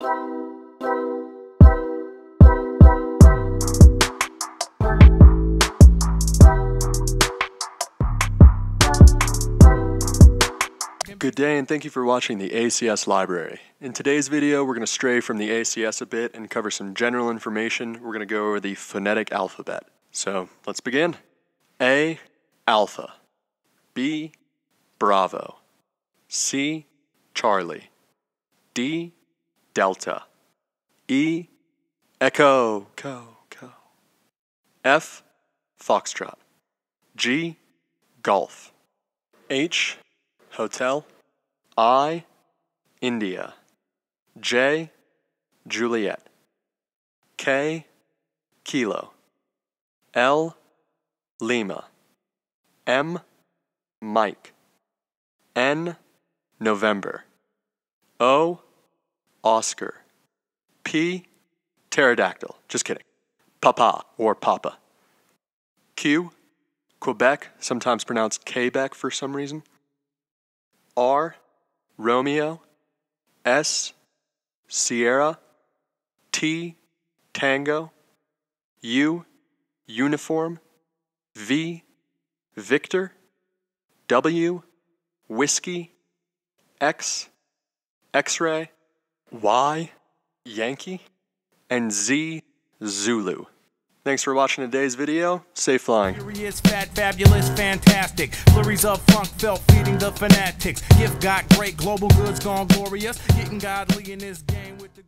Good day and thank you for watching the ACS Library. In today's video, we're going to stray from the ACS a bit and cover some general information. We're going to go over the phonetic alphabet. So let's begin. A, alpha. B, bravo. C, Charlie. D, delta. E, echo, co, co. F, foxtrot. G, golf. H, hotel. I, India. J, Juliet. K, kilo. L, Lima. M, Mike. N, November. O, Oscar. P, pterodactyl. Just kidding. Papa or Papa. Q, Quebec, sometimes pronounced Quebec for some reason. R, Romeo. S, Sierra. T, Tango. U, Uniform. V, Victor. W, Whiskey. X, X ray. Y, Yankee, and Z, Zulu. Thanks for watching today's video. Safe flying. fat, fabulous, fantastic. Flurries of funk felt feeding the fanatics. Gift got great, global goods gone glorious. Getting godly in this game with the